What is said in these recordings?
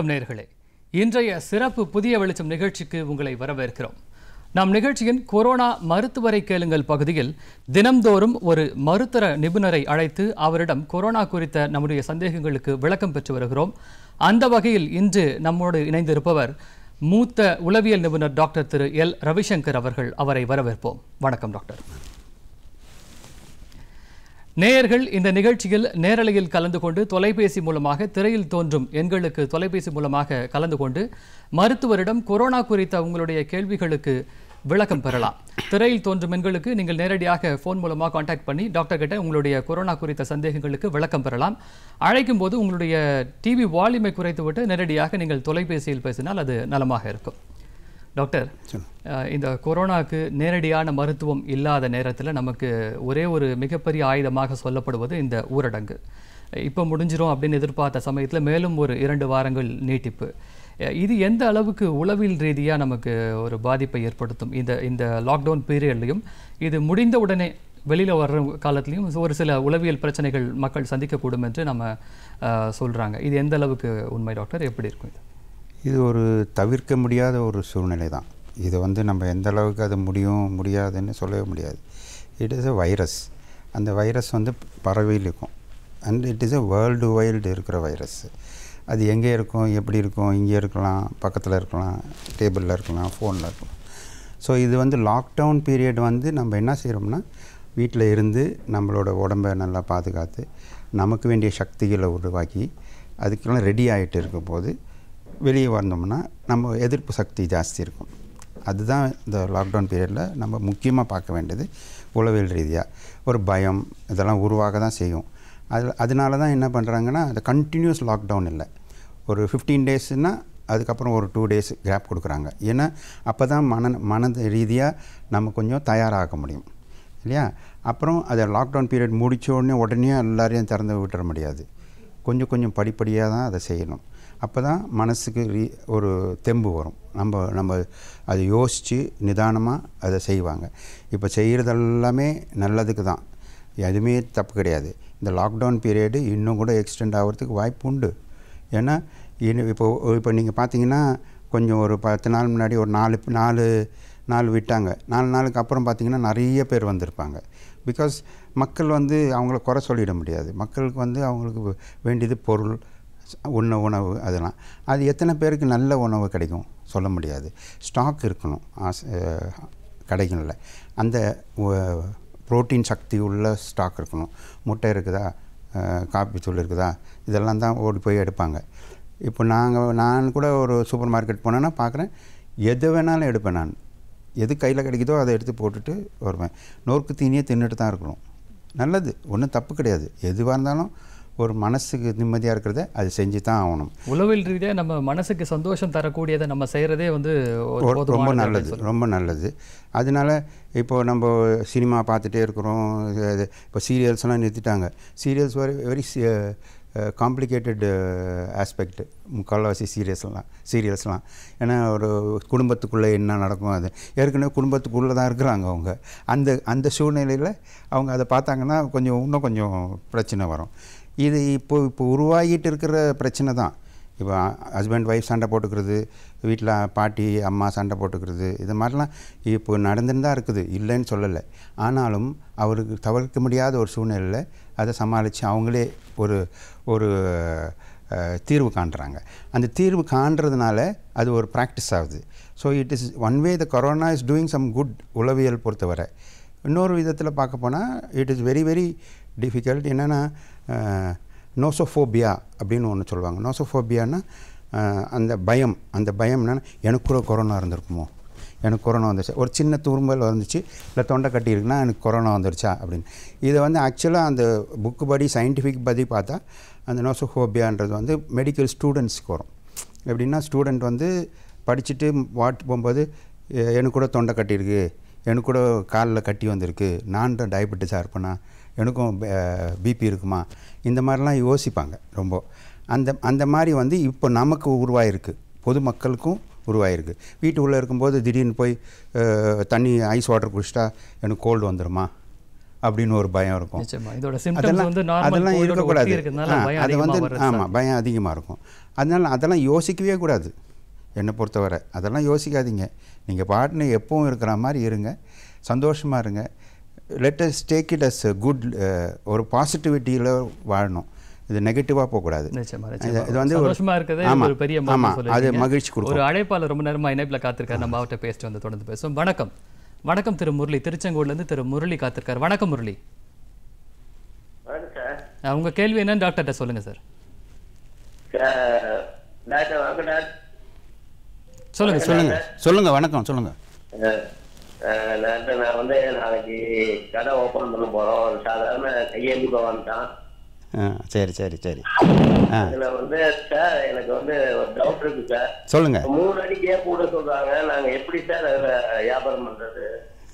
வணக்கம் நேர்களே இன்றைய சிறப்பு புதிய வெளிச்சம் நிகழ்ச்சிக்கு உங்களை வரவேற்கிறோம் நம் நிகழ்ச்சியின் கொரோனா மருத்துவரை கேளுங்கள் பகுதியில் தினம்தோறும் ஒரு மருத்துவ நிபுணரை அழைத்து அவரிடம் கொரோனா குறித்த நம்முடைய சந்தேகங்களுக்கு விளக்கம் பெற்று வருகிறோம் அந்த வகையில் இன்று நம்மோடு இணைந்திருப்பவர் மூத்த உளவியல் நிபுணர் டாக்டர் திரு எல் ரவிசங்கர் அவர்கள் அவரை வரவேற்போம் வணக்கம் டாக்டர் நேயர்கள் இந்த நிகழ்ச்சியில் நேரலையில் கலந்து கொண்டு தொலைபேசி மூலமாக திரையில் தோன்றும் எண்களுக்கு தொலைபேசி மூலமாக கலந்து கொண்டு மருத்துவரிடம் கொரோனா குறித்த உங்களுடைய கேள்விகளுக்கு விளக்கம் பெறலாம் திரையில் தோன்றும் எண்களுக்கு நீங்கள் நேரடியாக ஃபோன் மூலமாக காண்டாக்ட் பண்ணி டாக்டர் கிட்ட உங்களுடைய கொரோனா குறித்த சந்தேகங்களுக்கு விளக்கம் பெறலாம் அழைக்கும் போது உங்களுடைய டிவி வால்யூமை குறைத்துவிட்டு நேரடியாக நீங்கள் தொலைபேசியில் பேசினால் அது நலமாக இருக்கும் டாக்டர் இந்த கொரோனாவுக்கு நேரடியான மருத்துவம் இல்லாத நேரத்தில் நமக்கு ஒரே ஒரு மிகப்பெரிய ஆயுதமாக சொல்லப்படுவது இந்த ஊரடங்கு இப்போ முடிஞ்சிரும் அப்படின்னு எதிர்பார்த்த சமயத்தில் மேலும் ஒரு இரண்டு வாரங்கள் நீட்டிப்பு இது எந்த அளவுக்கு உளவில் ரீதியாக நமக்கு ஒரு பாதிப்பை ஏற்படுத்தும் இந்த இந்த லாக்டவுன் பீரியட்லையும் இது முடிந்த உடனே வெளியில் வர்ற காலத்துலேயும் ஒரு சில உளவியல் பிரச்சனைகள் மக்கள் சந்திக்கக்கூடும் என்று நம்ம சொல்கிறாங்க இது எந்த அளவுக்கு உண்மை டாக்டர் எப்படி இருக்கும் இது இது ஒரு தவிர்க்க முடியாத ஒரு சூழ்நிலை தான் இது வந்து நம்ம எந்த அளவுக்கு அது முடியும் முடியாதுன்னு சொல்லவே முடியாது இட் இஸ் எ வைரஸ் அந்த வைரஸ் வந்து பறவையில் இருக்கும் and it is a world wild இருக்கிற வைரஸ் அது எங்கே இருக்கும் எப்படி இருக்கும் இங்கே இருக்கலாம் பக்கத்தில் இருக்கலாம் டேபிளில் இருக்கலாம் ஃபோனில் இருக்கலாம் ஸோ இது வந்து லாக்டவுன் பீரியட் வந்து நம்ம என்ன செய்கிறோம்னா வீட்டில் இருந்து நம்மளோட உடம்பை நல்லா பாதுகாத்து நமக்கு வேண்டிய சக்திகளை உருவாக்கி அதுக்கெல்லாம் ரெடி ஆகிட்டு இருக்கும்போது வெளியே வந்தோம்னா நம்ம எதிர்ப்பு சக்தி ஜாஸ்தி இருக்கும் அதுதான் இந்த லாக்டவுன் பீரியடில் நம்ம முக்கியமாக பார்க்க வேண்டியது உளவியல் ரீதியாக ஒரு பயம் இதெல்லாம் உருவாக தான் செய்யும் அது அதனால தான் என்ன பண்ணுறாங்கன்னா அது கண்டினியூஸ் லாக்டவுன் இல்லை ஒரு ஃபிஃப்டீன் டேஸ்னால் அதுக்கப்புறம் ஒரு டூ டேஸ் கேப் கொடுக்குறாங்க ஏன்னா அப்போ தான் மன மன ரீதியாக நம்ம கொஞ்சம் தயாராக முடியும் இல்லையா அப்புறம் அதை லாக்டவுன் பீரியட் முடித்த உடனே உடனே எல்லாரையும் திறந்து விட்டுற முடியாது கொஞ்சம் கொஞ்சம் படிப்படியாக தான் அதை செய்யணும் அப்போ தான் மனசுக்கு ரீ ஒரு தெம்பு வரும் நம்ம நம்ம அதை யோசித்து நிதானமாக அதை செய்வாங்க இப்போ செய்கிறதெல்லாமே நல்லதுக்கு தான் எதுவுமே தப்பு கிடையாது இந்த லாக்டவுன் பீரியடு இன்னும் கூட எக்ஸ்டெண்ட் ஆகிறதுக்கு வாய்ப்பு உண்டு ஏன்னா இன்னும் இப்போ இப்போ நீங்கள் பார்த்தீங்கன்னா கொஞ்சம் ஒரு பத்து நாள் முன்னாடி ஒரு நாலு நாலு நாள் விட்டாங்க நாலு நாளுக்கு அப்புறம் பார்த்திங்கன்னா நிறைய பேர் வந்திருப்பாங்க பிகாஸ் மக்கள் வந்து அவங்கள குறை சொல்லிட முடியாது மக்களுக்கு வந்து அவங்களுக்கு வேண்டியது பொருள் உண்ண உணவு அதெல்லாம் அது எத்தனை பேருக்கு நல்ல உணவு கிடைக்கும் சொல்ல முடியாது ஸ்டாக் இருக்கணும் கிடைக்கும்ல அந்த புரோட்டீன் சக்தி உள்ள ஸ்டாக் இருக்கணும் முட்டை இருக்குதா காப்பி தூள் இருக்குதா இதெல்லாம் தான் ஓடி போய் எடுப்பாங்க இப்போ நாங்கள் நான் கூட ஒரு சூப்பர் மார்க்கெட் போனேன்னா பார்க்குறேன் எது வேணாலும் எடுப்பேன் நான் எது கையில் கிடைக்குதோ அதை எடுத்து போட்டுட்டு வருவேன் நோக்கு தீனியே தின்னுட்டு தான் இருக்கணும் நல்லது ஒன்றும் தப்பு கிடையாது எதுவாக இருந்தாலும் ஒரு மனசுக்கு நிம்மதியாக இருக்கிறத அது செஞ்சு தான் ஆகணும் உளவில் ரீதியாக நம்ம மனசுக்கு சந்தோஷம் தரக்கூடியதை நம்ம செய்கிறதே வந்து ரொம்ப நல்லது ரொம்ப நல்லது அதனால இப்போது நம்ம சினிமா பார்த்துட்டே இருக்கிறோம் இப்போ சீரியல்ஸ்லாம் நிறுத்திட்டாங்க serials very very complicated aspect முக்கால்வாசி சீரியல்ஸ்லாம் சீரியல்ஸ்லாம் ஏன்னா ஒரு குடும்பத்துக்குள்ளே என்ன நடக்கும் அது ஏற்கனவே குடும்பத்துக்குள்ளே தான் இருக்கிறாங்க அவங்க அந்த அந்த சூழ்நிலையில் அவங்க அதை பார்த்தாங்கன்னா கொஞ்சம் இன்னும் கொஞ்சம் பிரச்சனை வரும் இது இப்போ இப்போ உருவாகிட்டு இருக்கிற பிரச்சனை தான் இப்போ ஹஸ்பண்ட் ஒய்ஃப் சண்டை போட்டுக்கிறது வீட்டில் பாட்டி அம்மா சண்டை போட்டுக்கிறது இது மாதிரிலாம் இப்போ நடந்துன்னு தான் இருக்குது இல்லைன்னு சொல்லலை ஆனாலும் அவருக்கு தவிர்க்க முடியாத ஒரு சூழ்நிலையில் அதை சமாளித்து அவங்களே ஒரு ஒரு தீர்வு காண்றாங்க அந்த தீர்வு காண்றதுனால அது ஒரு ப்ராக்டிஸ் ஆகுது so it is one way the corona is doing some good உளவியல் பொறுத்தவரை இன்னொரு விதத்தில் பார்க்க போனால் it is very very difficult என்னென்னா நோசோஃபோபியா அப்படின்னு ஒன்று சொல்லுவாங்க நோசோஃபோபியானா அந்த பயம் அந்த பயம்னா எனக்கு கூட கொரோனா இருந்திருக்குமோ எனக்கு கொரோனா வந்துருச்சு ஒரு சின்ன துரும்பல் வந்துச்சு இல்லை தொண்டை கட்டியிருக்குன்னா எனக்கு கொரோனா வந்துருச்சா அப்படின்னு இதை வந்து ஆக்சுவலாக அந்த புக்கு படி சயின்டிஃபிக் படி பார்த்தா அந்த நோசோஃபோபியான்றது வந்து மெடிக்கல் ஸ்டூடெண்ட்ஸ்க்கு வரும் எப்படின்னா ஸ்டூடெண்ட் வந்து படிச்சுட்டு வாட்டு போகும்போது எனக்கு கூட தொண்டை கட்டியிருக்கு எனக்கு கூட காலில் கட்டி வந்திருக்கு நான் தான் டயபெட்டிஸாக இருப்பேனா எனக்கும் பிபி இருக்குமா இந்த மாதிரிலாம் யோசிப்பாங்க ரொம்ப அந்த அந்த மாதிரி வந்து இப்போ நமக்கு உருவாயிருக்கு பொதுமக்களுக்கும் உருவாயிருக்கு வீட்டுக்குள்ளே இருக்கும்போது திடீர்னு போய் தண்ணி ஐஸ் வாட்டர் குடிச்சிட்டா எனக்கு கோல்டு வந்துடுமா அப்படின்னு ஒரு பயம் இருக்கும் அதெல்லாம் அதெல்லாம் இருக்கக்கூடாது அது வந்து ஆமாம் பயம் அதிகமாக இருக்கும் அதனால் அதெல்லாம் யோசிக்கவே கூடாது என்னை பொறுத்தவரை அதெல்லாம் யோசிக்காதீங்க நீங்கள் பாட்டுன்னு எப்பவும் இருக்கிற மாதிரி இருங்க சந்தோஷமாக இருங்க let us take it as good ஒரு பாசிட்டிவிட்டியில் வாழணும் இது நெகட்டிவாக போகக்கூடாது இது வந்து ஒரு பெரிய ஆமாம் அது மகிழ்ச்சி கொடுக்கும் ஒரு அழைப்பாளர் ரொம்ப நேரமாக இணைப்பில் காத்திருக்காரு நம்ம அவட்ட பேசிட்டு வந்து தொடர்ந்து பேசும் வணக்கம் வணக்கம் திரு முரளி இருந்து திரு முரளி காத்திருக்காரு வணக்கம் முரளி உங்க கேள்வி என்னன்னு டாக்டர்கிட்ட சொல்லுங்க சார் சொல்லுங்க சொல்லுங்க சொல்லுங்க வணக்கம் சொல்லுங்க நான் வந்து நாளைக்கு கடை ஓப்பன் பண்ண போகிறோம் ஒரு சாதாரண கையேந்தி பவான்ட்டான் சரி சரி சரி ஆ வந்து சார் எனக்கு வந்து ஒரு டவுட் இருக்கு சார் சொல்லுங்க மூணு அடிக்கே கூட சொல்கிறாங்க நாங்கள் எப்படி சார் அதில் வியாபாரம் பண்ணுறது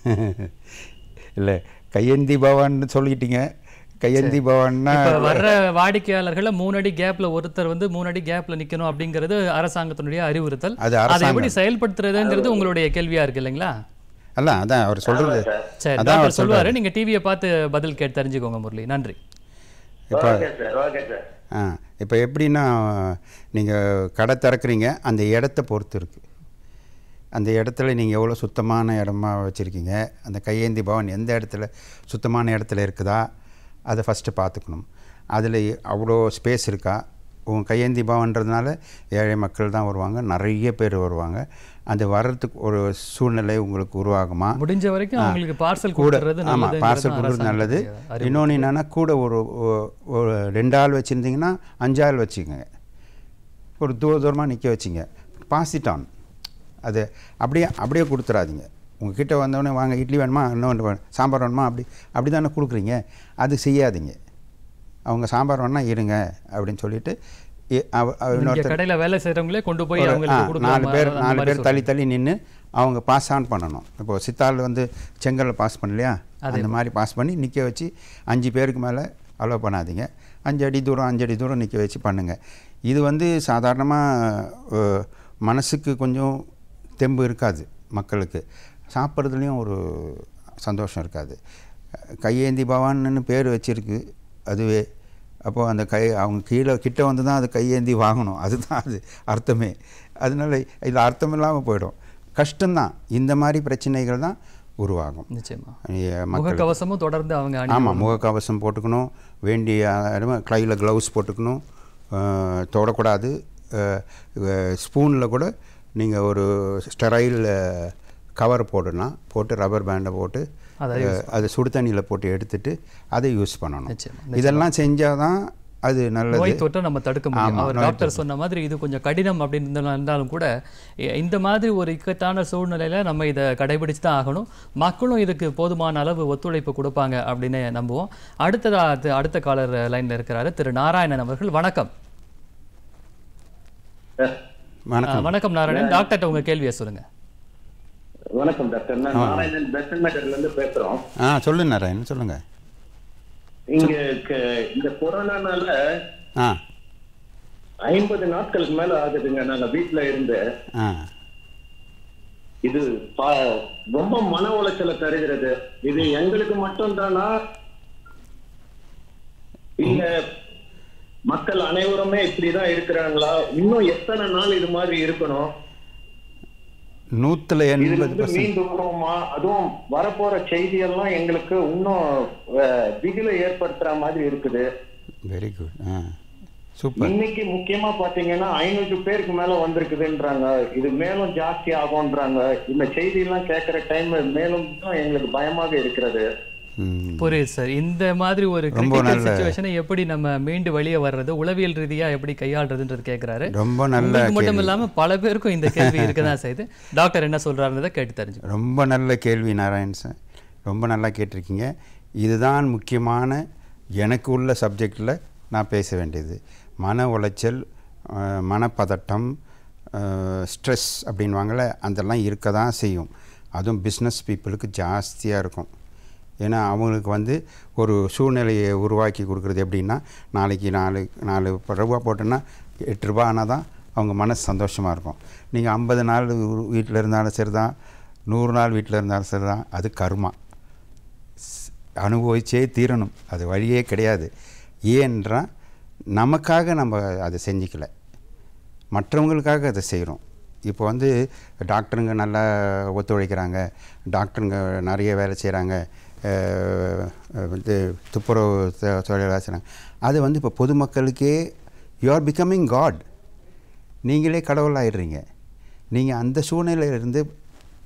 இல்லை கையேந்தி பவான்னு சொல்லிக்கிட்டீங்க கையேந்தி பவான்னா வர்ற வாடிக்கையாளர்களை மூணு அடி கேப்ல ஒருத்தர் வந்து மூணு அடி கேப்ல நிக்கணும் அப்படிங்கிறது அரசாங்கத்தினுடைய அறிவுறுத்தல் அது எப்படி செயல்படுத்துறதுங்கிறது உங்களுடைய கேள்வியா இருக்கு இல்லைங்களா அல்ல அதான் அவர் சொல்கிறது சரி அதான் அவர் சொல்லுவார் நீங்கள் டிவியை பார்த்து பதில் கேட்டு தெரிஞ்சுக்கோங்க முரளி நன்றி இப்போ ஆ இப்போ எப்படின்னா நீங்கள் கடை திறக்கிறீங்க அந்த இடத்த பொறுத்து இருக்குது அந்த இடத்துல நீங்கள் எவ்வளோ சுத்தமான இடமா வச்சுருக்கீங்க அந்த கையேந்தி பவன் எந்த இடத்துல சுத்தமான இடத்துல இருக்குதா அதை ஃபஸ்ட்டு பார்த்துக்கணும் அதில் அவ்வளோ ஸ்பேஸ் இருக்கா உங்கள் கையேந்தி பவன்றதுனால ஏழை மக்கள் தான் வருவாங்க நிறைய பேர் வருவாங்க அந்த வர்றதுக்கு ஒரு சூழ்நிலை உங்களுக்கு உருவாகுமா முடிஞ்ச வரைக்கும் அவங்களுக்கு பார்சல் கூட ஆமாம் பார்சல் கொடுக்குறது நல்லது இன்னொன்று என்னென்னா கூட ஒரு ஒரு ரெண்டு ஆள் வச்சுருந்தீங்கன்னா அஞ்சாள் வச்சுக்கோங்க ஒரு தூர தூரமாக நிற்க வச்சிங்க பாசிட்டான் அது அப்படியே அப்படியே கொடுத்துடாதீங்க கிட்டே வந்தோடனே வாங்க இட்லி வேணுமா இன்னொன்று சாம்பார் வேணுமா அப்படி அப்படி தானே கொடுக்குறீங்க அது செய்யாதீங்க அவங்க சாம்பார் வேணால் இருங்க அப்படின்னு சொல்லிட்டு கடையில் வேலை செய்கிறவங்களே கொண்டு போய் நாலு பேர் நாலு பேர் தள்ளி தள்ளி நின்று அவங்க பாஸ் ஆன் பண்ணணும் இப்போ சித்தாள் வந்து செங்கலில் பாஸ் பண்ணலையா அந்த மாதிரி பாஸ் பண்ணி நிற்க வச்சு அஞ்சு பேருக்கு மேலே அலோவ் பண்ணாதீங்க அஞ்சு அடி தூரம் அஞ்சு அடி தூரம் நிற்க வச்சு பண்ணுங்கள் இது வந்து சாதாரணமாக மனசுக்கு கொஞ்சம் தெம்பு இருக்காது மக்களுக்கு சாப்பிட்றதுலேயும் ஒரு சந்தோஷம் இருக்காது கையேந்தி பவான்னு பேர் வச்சிருக்கு அதுவே அப்போது அந்த கை அவங்க கீழே கிட்ட வந்து தான் அது கையேந்தி வாங்கணும் அதுதான் அது அர்த்தமே அதனால இது அர்த்தம் இல்லாமல் போயிடும் கஷ்டம்தான் இந்த மாதிரி பிரச்சனைகள் தான் உருவாகும் நிச்சயமாக முகக்கவசமும் தொடர்ந்து அவங்க ஆமாம் முகக்கவசம் போட்டுக்கணும் வேண்டிய கையில் க்ளவுஸ் போட்டுக்கணும் தொடக்கூடாது ஸ்பூனில் கூட நீங்கள் ஒரு ஸ்டெரைல் கவர் போடலாம் போட்டு ரப்பர் பேண்டை போட்டு அதை சுடு தண்ணியில் போட்டு எடுத்துட்டு அதை யூஸ் பண்ணணும் இதெல்லாம் செஞ்சால் தான் அது நல்ல நோய் தொற்றை நம்ம தடுக்க முடியும் டாக்டர் சொன்ன மாதிரி இது கொஞ்சம் கடினம் அப்படின்னு இருந்தாலும் கூட இந்த மாதிரி ஒரு இக்கட்டான சூழ்நிலையில் நம்ம இதை கடைபிடிச்சு தான் ஆகணும் மக்களும் இதுக்கு போதுமான அளவு ஒத்துழைப்பு கொடுப்பாங்க அப்படின்னு நம்புவோம் அடுத்ததா அடுத்த காலர் லைனில் இருக்கிறாரு திரு நாராயணன் அவர்கள் வணக்கம் வணக்கம் நாராயணன் டாக்டர்கிட்ட உங்கள் கேள்வியை சொல்லுங்கள் வணக்கம் டாக்டர் நான் நாராயணன் பெசன் மேட்டர்ல இருந்து பேசுறோம் ஆ சொல்லுங்க நாராயணன் சொல்லுங்க இங்க இந்த கொரோனானால ஐம்பது நாட்களுக்கு மேல ஆகுதுங்க நாங்க வீட்டுல இருந்து இது ரொம்ப மன உளைச்சலை தருகிறது இது எங்களுக்கு மட்டும் தானா இல்ல மக்கள் அனைவருமே இப்படிதான் இருக்கிறாங்களா இன்னும் எத்தனை நாள் இது மாதிரி இருக்கணும் நூத்துல எண்பது மீண்டுமா அதுவும் வரப்போற செய்தி எல்லாம் எங்களுக்கு இன்னும் விதில ஏற்படுத்துற மாதிரி இருக்குது வெரி குட் சூப்பர் இன்னைக்கு முக்கியமா பாத்தீங்கன்னா ஐநூறு பேருக்கு மேல வந்திருக்குதுன்றாங்க இது மேலும் ஜாஸ்தி ஆகும்ன்றாங்க இந்த செய்தி எல்லாம் கேட்கிற டைம் மேலும் எங்களுக்கு பயமாக இருக்கிறது புரியுது சார் இந்த மாதிரி ஒரு சுச்சுவேஷனை எப்படி நம்ம மீண்டு வெளியே வர்றது உளவியல் ரீதியா எப்படி கையாளுறதுன்றது கேட்கிறாரு ரொம்ப நல்ல மட்டும் இல்லாம பல பேருக்கும் இந்த கேள்வி இருக்கதான் செய்யுது டாக்டர் என்ன சொல்றாருன்றதை கேட்டு தெரிஞ்சு ரொம்ப நல்ல கேள்வி நாராயண் சார் ரொம்ப நல்லா கேட்டிருக்கீங்க இதுதான் முக்கியமான எனக்கு உள்ள சப்ஜெக்டில் நான் பேச வேண்டியது மன உளைச்சல் மனப்பதட்டம் ஸ்ட்ரெஸ் அப்படின்வாங்கள அதெல்லாம் இருக்க தான் செய்யும் அதுவும் பிஸ்னஸ் பீப்புளுக்கு ஜாஸ்தியாக இருக்கும் ஏன்னா அவங்களுக்கு வந்து ஒரு சூழ்நிலையை உருவாக்கி கொடுக்குறது எப்படின்னா நாளைக்கு நாலு நாலு ரூபா போட்டோன்னா எட்டு ரூபா ஆனால் தான் அவங்க மனசு சந்தோஷமாக இருக்கும் நீங்கள் ஐம்பது நாள் வீட்டில் இருந்தாலும் சரி தான் நூறு நாள் வீட்டில் இருந்தாலும் சரி தான் அது கருமா அனுபவிச்சே தீரணும் அது வழியே கிடையாது ஏன்றால் நமக்காக நம்ம அதை செஞ்சிக்கல மற்றவங்களுக்காக அதை செய்கிறோம் இப்போ வந்து டாக்டருங்க நல்லா ஒத்துழைக்கிறாங்க டாக்டருங்க நிறைய வேலை செய்கிறாங்க இது துப்புரவு தொழிலாக செய்கிறாங்க அது வந்து இப்போ பொதுமக்களுக்கே யூ ஆர் பிகமிங் காட் நீங்களே கடவுள் நீங்கள் அந்த சூழ்நிலையிலிருந்து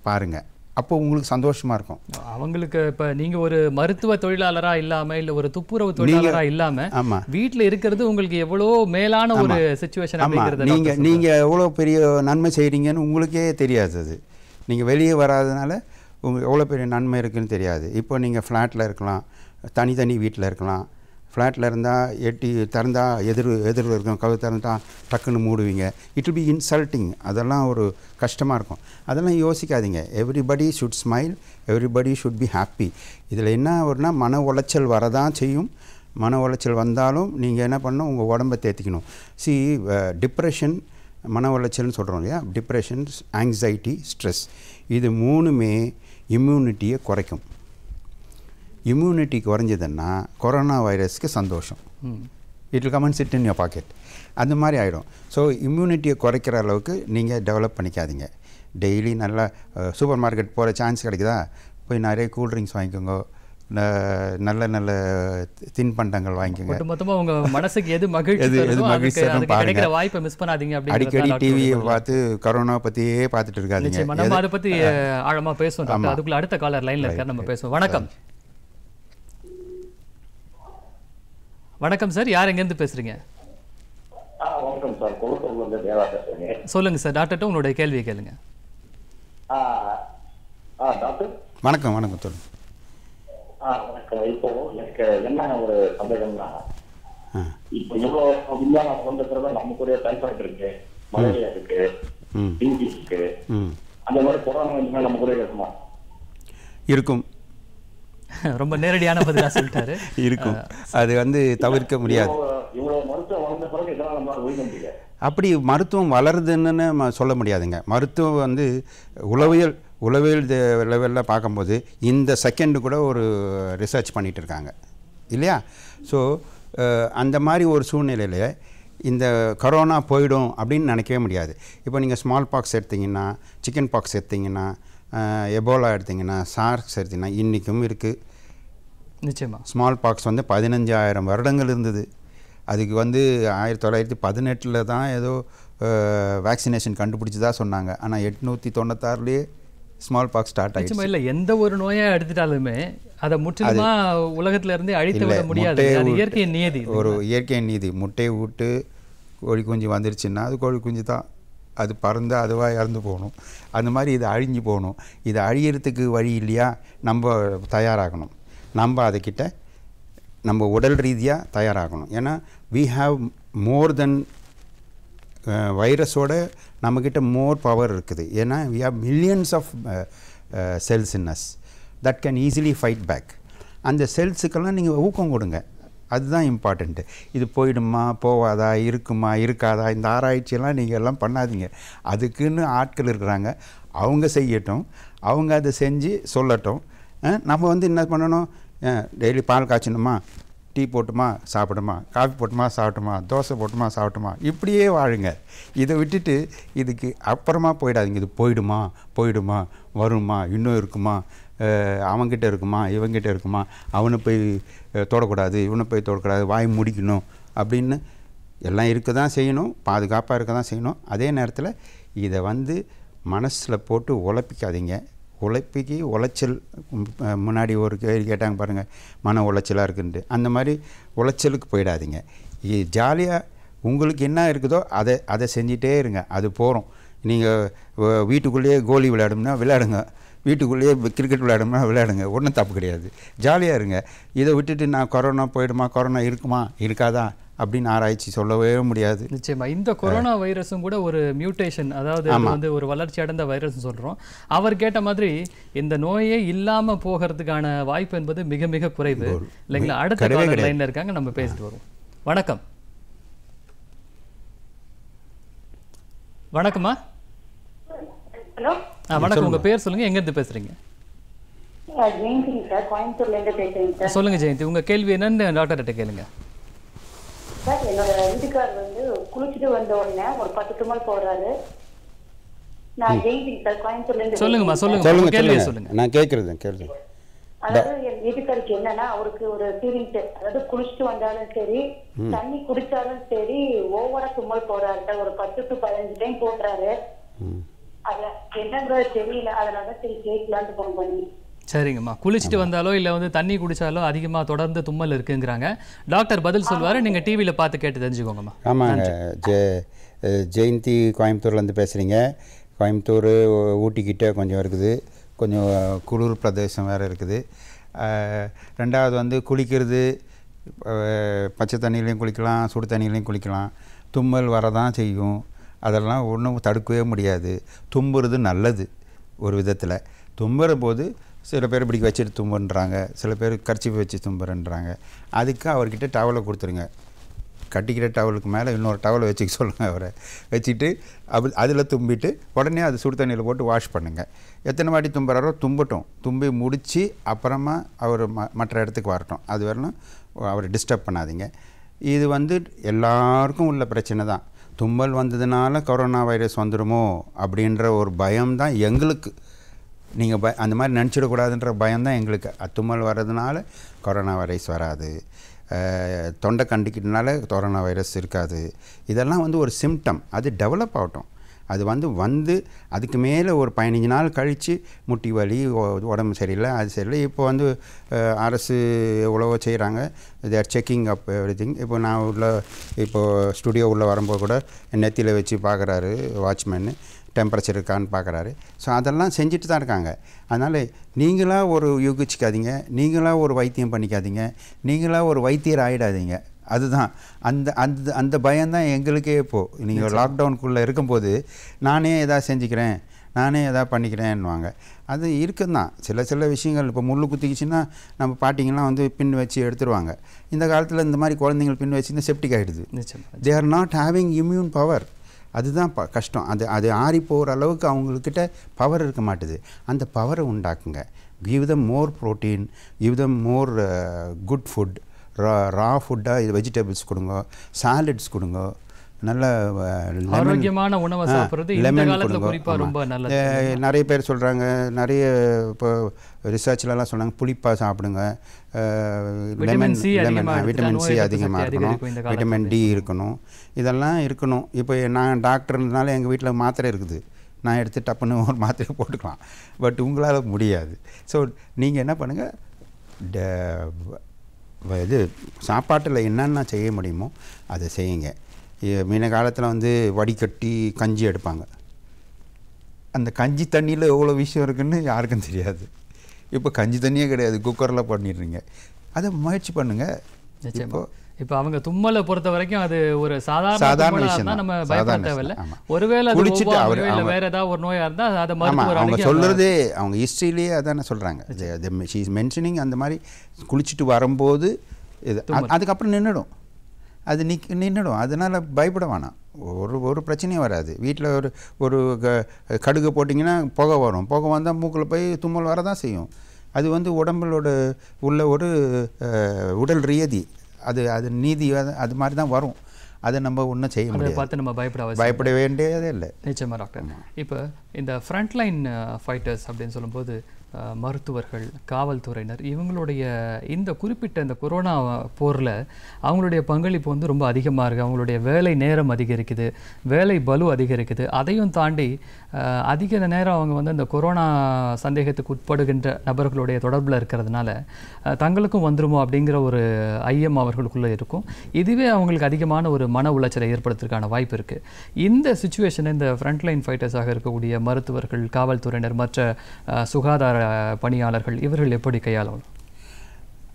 பாருங்கள் அப்போ உங்களுக்கு சந்தோஷமாக இருக்கும் அவங்களுக்கு இப்போ நீங்கள் ஒரு மருத்துவ தொழிலாளராக இல்லாமல் இல்லை ஒரு துப்புரவு தொழிலாளராக இல்லாமல் ஆமாம் வீட்டில் இருக்கிறது உங்களுக்கு எவ்வளோ மேலான ஒரு சுச்சுவேஷன் ஆமாம் நீங்கள் நீங்கள் எவ்வளோ பெரிய நன்மை செய்கிறீங்கன்னு உங்களுக்கே தெரியாது அது நீங்கள் வெளியே வராதனால உங்களுக்கு எவ்வளோ பெரிய நன்மை இருக்குதுன்னு தெரியாது இப்போ நீங்கள் ஃப்ளாட்டில் இருக்கலாம் தனித்தனி வீட்டில் இருக்கலாம் ஃப்ளாட்டில் இருந்தால் எட்டி திறந்தால் எதிர் எதிர் இருக்கும் கவு திறந்தால் டக்குன்னு மூடுவீங்க இட் பி இன்சல்ட்டிங் அதெல்லாம் ஒரு கஷ்டமாக இருக்கும் அதெல்லாம் யோசிக்காதீங்க everybody should smile everybody should be happy இதில் என்ன ஒருனா மன உளைச்சல் வரதான் செய்யும் மன உளைச்சல் வந்தாலும் நீங்கள் என்ன பண்ணணும் உங்கள் உடம்பை தேத்திக்கணும் சி டிப்ரெஷன் மன உளைச்சல்னு சொல்கிறோம் இல்லையா டிப்ரெஷன் ஆங்ஸைட்டி ஸ்ட்ரெஸ் இது மூணுமே இம்யூனிட்டியை குறைக்கும் இம்யூனிட்டி குறைஞ்சதுன்னா கொரோனா வைரஸ்க்கு சந்தோஷம் it will come and sit in your pocket அந்த மாதிரி ஆகிடும் ஸோ இம்யூனிட்டியை குறைக்கிற அளவுக்கு நீங்கள் டெவலப் பண்ணிக்காதீங்க டெய்லி நல்லா சூப்பர் மார்க்கெட் போகிற சான்ஸ் கிடைக்குதா போய் நிறைய கூல்ட்ரிங்க்ஸ் வாங்கிக்கோங்க நல்ல நல்ல தின்பண்டங்கள் வாங்கிக்கோங்க மொத்தமாக உங்கள் மனசுக்கு எது மகிழ்ச்சி எது எது மகிழ்ச்சி பாருங்க வாய்ப்பை மிஸ் பண்ணாதீங்க அப்படி அடிக்கடி டிவியை பார்த்து கரோனா பற்றியே பார்த்துட்டு இருக்காதீங்க நம்ம அதை பற்றி ஆழமாக பேசுவோம் அதுக்குள்ள அடுத்த காலர் லைனில் இருக்கார் நம்ம பேசுவோம் வணக்கம் வணக்கம் சார் யார் எங்கேருந்து பேசுகிறீங்க சொல்லுங்க சார் டாக்டர் உங்களுடைய கேள்வியை கேளுங்க வணக்கம் வணக்கம் சொல்லுங்க வணக்கம் இப்போ எனக்கு என்ன ஒரு சந்தேகம்னா இப்போ விஞ்ஞான சுதந்திரத்துல நமக்குரிய இருக்கு மலேரியா இருக்கு இருக்கு அந்த மாதிரி கொரோனா இருக்குமா இருக்கும் ரொம்ப நேரடியான பதிலா சொல்லிட்டாரு இருக்கும் அது வந்து தவிர்க்க முடியாது மருத்துவம் முடியாது அப்படி மருத்துவம் வளருதுன்னு சொல்ல முடியாதுங்க மருத்துவம் வந்து உளவியல் உளவியல் லெவலில் பார்க்கும்போது இந்த செகண்டு கூட ஒரு ரிசர்ச் பண்ணிகிட்டு இருக்காங்க இல்லையா ஸோ அந்த மாதிரி ஒரு சூழ்நிலையில் இந்த கரோனா போயிடும் அப்படின்னு நினைக்கவே முடியாது இப்போ நீங்கள் ஸ்மால் பாக்ஸ் எடுத்திங்கன்னா சிக்கன் பாக்ஸ் எடுத்திங்கன்னா எபோலா எடுத்திங்கன்னா சார்க்ஸ் எடுத்திங்கன்னா இன்றைக்கும் இருக்குது நிச்சயமாக ஸ்மால் பாக்ஸ் வந்து பதினஞ்சாயிரம் வருடங்கள் இருந்தது அதுக்கு வந்து ஆயிரத்தி தொள்ளாயிரத்தி பதினெட்டில் தான் ஏதோ வேக்சினேஷன் கண்டுபிடிச்சி தான் சொன்னாங்க ஆனால் எட்நூற்றி தொண்ணூத்தாறுலேயே ஸ்மால் பாக்ஸ் ஸ்டார்ட் ஆகிடுச்சு இல்லை எந்த ஒரு நோயாக எடுத்துட்டாலுமே அதை முற்றிலுமா உலகத்தில் இருந்து அழித்து விட முடியாது இயற்கை நீதி ஒரு இயற்கை நீதி முட்டையை விட்டு கோழி குஞ்சு வந்துருச்சுன்னா அது கோழி குஞ்சு தான் அது பறந்து அதுவாக இறந்து போகணும் அந்த மாதிரி இது அழிஞ்சு போகணும் இது அழியறதுக்கு வழி இல்லையா நம்ம தயாராகணும் நம்ம அதைக்கிட்ட நம்ம உடல் ரீதியாக தயாராகணும் ஏன்னா வி ஹாவ் மோர் தென் வைரஸோட நம்மக்கிட்ட மோர் பவர் இருக்குது ஏன்னா we have millions of cells in us that can easily fight back அந்த செல்ஸுக்கெல்லாம் நீங்கள் ஊக்கம் கொடுங்க அதுதான் இம்பார்ட்டண்ட்டு இது போயிடுமா போவாதா இருக்குமா இருக்காதா இந்த ஆராய்ச்சியெல்லாம் நீங்கள் எல்லாம் பண்ணாதீங்க அதுக்குன்னு ஆட்கள் இருக்கிறாங்க அவங்க செய்யட்டும் அவங்க அதை செஞ்சு சொல்லட்டும் நம்ம வந்து என்ன பண்ணணும் டெய்லி பால் காய்ச்சணுமா டீ போட்டுமா சாப்பிடுமா காஃபி போட்டுமா சாப்பிட்டுமா தோசை போட்டுமா சாப்பிட்டுமா இப்படியே வாழுங்க இதை விட்டுட்டு இதுக்கு அப்புறமா போயிடாதீங்க இது போயிடுமா போயிடுமா வருமா இன்னும் இருக்குமா அவங்ககிட்ட இருக்குமா இவங்கிட்ட இருக்குமா அவனை போய் தொடக்கூடாது இவனை போய் தொடக்கூடாது வாய் முடிக்கணும் அப்படின்னு எல்லாம் இருக்க தான் செய்யணும் பாதுகாப்பாக இருக்க தான் செய்யணும் அதே நேரத்தில் இதை வந்து மனசில் போட்டு உழப்பிக்காதீங்க உழைப்புக்கு உளைச்சல் முன்னாடி ஒரு கேள்வி கேட்டாங்க பாருங்கள் மன உளைச்சலாக இருக்குன்ட்டு அந்த மாதிரி உளைச்சலுக்கு போயிடாதீங்க ஜாலியாக உங்களுக்கு என்ன இருக்குதோ அதை அதை செஞ்சிட்டே இருங்க அது போகிறோம் நீங்கள் வீட்டுக்குள்ளேயே கோலி விளையாடும்னா விளையாடுங்க வீட்டுக்குள்ளேயே கிரிக்கெட் விளையாடும்னா விளையாடுங்க ஒன்றும் தப்பு கிடையாது ஜாலியாக இருங்க இதை விட்டுட்டு நான் கொரோனா போயிடுமா கொரோனா இருக்குமா இருக்காதான் அப்படின்னு ஆராய்ச்சி சொல்லவே முடியாது நிச்சயமா இந்த கொரோனா வைரஸும் கூட ஒரு மியூட்டேஷன் அதாவது வந்து ஒரு வளர்ச்சி அடைந்த வைரஸ் சொல்றோம் அவர் கேட்ட மாதிரி இந்த நோயே இல்லாம போகிறதுக்கான வாய்ப்பு என்பது மிக மிக குறைவு இல்லைங்களா அடுத்த லைன்ல இருக்காங்க நம்ம பேசிட்டு வரும் வணக்கம் வணக்கம்மா ஹலோ வணக்கம் உங்க பேர் சொல்லுங்க எங்க இருந்து பேசுறீங்க கோயம்புத்தூர்ல இருந்து சொல்லுங்க ஜெயந்தி உங்க கேள்வி என்னன்னு டாக்டர்கிட்ட கேளுங்க சார் என்னோட வீட்டுக்கார் வந்து குளிச்சுட்டு வந்த உடனே ஒரு பத்து தும்மல் போடுறாரு நான் ஜெயிதிங் சார் கோயம்புத்தூர்ல இருந்து சொல்லுங்கம்மா சொல்லுங்க சொல்லுங்க சொல்லுங்க நான் கேக்குறது கேளுங்க அதாவது என் வீட்டுக்காருக்கு என்னன்னா அவருக்கு ஒரு ஃபீலிங்ஸ் அதாவது குளிச்சுட்டு வந்தாலும் சரி தண்ணி குடிச்சாலும் சரி ஓவரா தும்மல் போடுறாரு சார் ஒரு பத்து டு பதினஞ்சு டைம் போடுறாரு அதுல என்னங்கிறது தெரியல அதனால சரி கேட்கலான்னு போன் பண்ணி சரிங்கம்மா குளிச்சுட்டு வந்தாலோ இல்லை வந்து தண்ணி குடித்தாலோ அதிகமாக தொடர்ந்து தும்மல் இருக்குங்கிறாங்க டாக்டர் பதில் சொல்வார் நீங்கள் டிவியில் பார்த்து கேட்டு தெரிஞ்சுக்கோங்கம்மா ஆமாங்க ஜெ ஜெயந்தி கோயம்புத்தூர்லேருந்து பேசுகிறீங்க கோயம்புத்தூர் ஊட்டிக்கிட்டே கொஞ்சம் இருக்குது கொஞ்சம் குளிர் பிரதேசம் வேறு இருக்குது ரெண்டாவது வந்து குளிக்கிறது பச்சை தண்ணியிலையும் குளிக்கலாம் சுடு தண்ணியிலையும் குளிக்கலாம் தும்மல் வரதான் செய்யும் அதெல்லாம் ஒன்றும் தடுக்கவே முடியாது தும்புறது நல்லது ஒரு விதத்தில் தும்புற போது சில பேர் இப்படி வச்சுட்டு தும்புன்றாங்க சில பேர் கர்ச்சி வச்சு தும்புறன்றாங்க அதுக்கு அவர்கிட்ட டவலை கொடுத்துருங்க கட்டிக்கிற டவலுக்கு மேலே இன்னொரு டவலை வச்சுக்க சொல்லுங்கள் அவரை வச்சுட்டு அப் அதில் தும்பிட்டு உடனே அது சுடு தண்ணியில் போட்டு வாஷ் பண்ணுங்கள் எத்தனை வாட்டி தும்புறாரோ தும்பட்டும் தும்பி முடித்து அப்புறமா அவர் ம மற்ற இடத்துக்கு வரட்டும் அது வரணும் அவரை டிஸ்டர்ப் பண்ணாதீங்க இது வந்து எல்லாருக்கும் உள்ள பிரச்சனை தான் தும்மல் வந்ததுனால கொரோனா வைரஸ் வந்துடுமோ அப்படின்ற ஒரு பயம் தான் எங்களுக்கு நீங்கள் ப அந்த மாதிரி நினச்சிடக்கூடாதுன்ற தான் எங்களுக்கு அத்துமல் வர்றதுனால கொரோனா வைரஸ் வராது தொண்டை கண்டுக்கிட்டனால கொரோனா வைரஸ் இருக்காது இதெல்லாம் வந்து ஒரு சிம்டம் அது டெவலப் ஆகட்டும் அது வந்து வந்து அதுக்கு மேலே ஒரு பதினஞ்சு நாள் கழித்து முட்டி வலி உடம்பு சரியில்லை அது சரியில்லை இப்போ வந்து அரசு எவ்வளவோ செய்கிறாங்க they're checking up everything இப்போ நான் உள்ள இப்போது ஸ்டுடியோ உள்ளே வரும்போது கூட நெத்தியில் வச்சு பார்க்குறாரு வாட்ச்மேனு டெம்பரேச்சர் இருக்கான்னு பார்க்குறாரு ஸோ அதெல்லாம் செஞ்சுட்டு தான் இருக்காங்க அதனால் நீங்களாக ஒரு யூகிச்சிக்காதீங்க நீங்களாக ஒரு வைத்தியம் பண்ணிக்காதீங்க நீங்களாக ஒரு வைத்தியர் ஆகிடாதீங்க அதுதான் அந்த அந்த அந்த பயம்தான் எங்களுக்கே இப்போது நீங்கள் லாக்டவுனுக்குள்ளே இருக்கும்போது நானே எதாவது செஞ்சுக்கிறேன் நானே எதா பண்ணிக்கிறேன்னுவாங்க அது இருக்குதுதான் சில சில விஷயங்கள் இப்போ முள் குத்திக்கிச்சின்னா நம்ம பாட்டிங்கெல்லாம் வந்து பின் வச்சு எடுத்துருவாங்க இந்த காலத்தில் இந்த மாதிரி குழந்தைங்கள் பின் வச்சுன்னா செப்டிக் ஆகிடுது they are not having immune power அதுதான் ப கஷ்டம் அது அது ஆறி போகிற அளவுக்கு அவங்கக்கிட்ட பவர் இருக்க மாட்டுது அந்த பவரை உண்டாக்குங்க give them more protein give them more good food raw raw ஃபுட்டாக இது வெஜிடபிள்ஸ் கொடுங்க சாலட்ஸ் கொடுங்க நல்ல ஆரோக்கியமான உணவை சாப்பிட்றது காலத்தில் குறிப்பாக ரொம்ப நல்லது நிறைய பேர் சொல்கிறாங்க நிறைய இப்போ ரிசர்ச்லலாம் சொன்னாங்க புளிப்பாக சாப்பிடுங்க லெமன் லெமன் விட்டமின் சி அதிகமாக இருக்கணும் விட்டமின் டி இருக்கணும் இதெல்லாம் இருக்கணும் இப்போ நான் டாக்டர்னால எங்கள் வீட்டில் மாத்திரை இருக்குது நான் எடுத்து டப்புன்னு ஒரு மாத்திரை போட்டுக்கலாம் பட் உங்களால் முடியாது ஸோ நீங்கள் என்ன பண்ணுங்கள் இது சாப்பாட்டில் என்னென்ன செய்ய முடியுமோ அதை செய்யுங்க மீன காலத்தில் வந்து வடிகட்டி கஞ்சி எடுப்பாங்க அந்த கஞ்சி தண்ணியில் எவ்வளோ விஷயம் இருக்குன்னு யாருக்கும் தெரியாது இப்போ கஞ்சி தண்ணியே கிடையாது குக்கரில் பண்ணிடுறீங்க அதை முயற்சி பண்ணுங்கள் இப்போ இப்போ அவங்க தும்மலை பொறுத்த வரைக்கும் அது ஒரு சாதாரண சாதாரண விஷயம் நம்ம பயப்பட தேவையில்ல ஒருவேளை குளிச்சுட்டு அவர் வேற ஏதாவது ஒரு நோயாக இருந்தால் அதை மாதிரி அவங்க சொல்கிறதே அவங்க ஹிஸ்ட்ரியிலேயே அதான சொல்கிறாங்க ஷீ இஸ் மென்ஷனிங் அந்த மாதிரி குளிச்சுட்டு வரும்போது இது அதுக்கப்புறம் நின்றுடும் அது நிக் நின்றுடும் அதனால் பயப்பட வேணாம் ஒரு ஒரு பிரச்சனையும் வராது வீட்டில் ஒரு ஒரு க கடுகு போட்டிங்கன்னா புகை வரும் புகை வந்தால் மூக்கில் போய் தும்மல் வரதான் செய்யும் அது வந்து உடம்புலோட உள்ள ஒரு உடல் ரியதி அது அது நீதி அது மாதிரி தான் வரும் அதை நம்ம ஒன்றும் செய்ய முடியாது பார்த்து நம்ம பயப்பட பயப்பட வேண்டியதே இல்லை நிச்சயமாக டாக்டர் இப்போ இந்த ஃப்ரண்ட்லைன் ஃபைட்டர்ஸ் அப்படின்னு சொல்லும்போது மருத்துவர்கள் காவல்துறையினர் இவங்களுடைய இந்த குறிப்பிட்ட இந்த கொரோனா போரில் அவங்களுடைய பங்களிப்பு வந்து ரொம்ப அதிகமாக இருக்குது அவங்களுடைய வேலை நேரம் அதிகரிக்குது வேலை பலு அதிகரிக்குது அதையும் தாண்டி அதிக நேரம் அவங்க வந்து இந்த கொரோனா சந்தேகத்துக்கு உட்படுகின்ற நபர்களுடைய தொடர்பில் இருக்கிறதுனால தங்களுக்கும் வந்துருமோ அப்படிங்கிற ஒரு ஐயம் அவர்களுக்குள்ளே இருக்கும் இதுவே அவங்களுக்கு அதிகமான ஒரு மன உளைச்சலை ஏற்படுத்துறதுக்கான வாய்ப்பு இருக்குது இந்த சுச்சுவேஷனை இந்த ஃப்ரண்ட்லைன் ஃபைட்டர்ஸாக இருக்கக்கூடிய மருத்துவர்கள் காவல்துறையினர் மற்ற சுகாதார பணியாளர்கள் இவர்கள் எப்படி கையாளணும்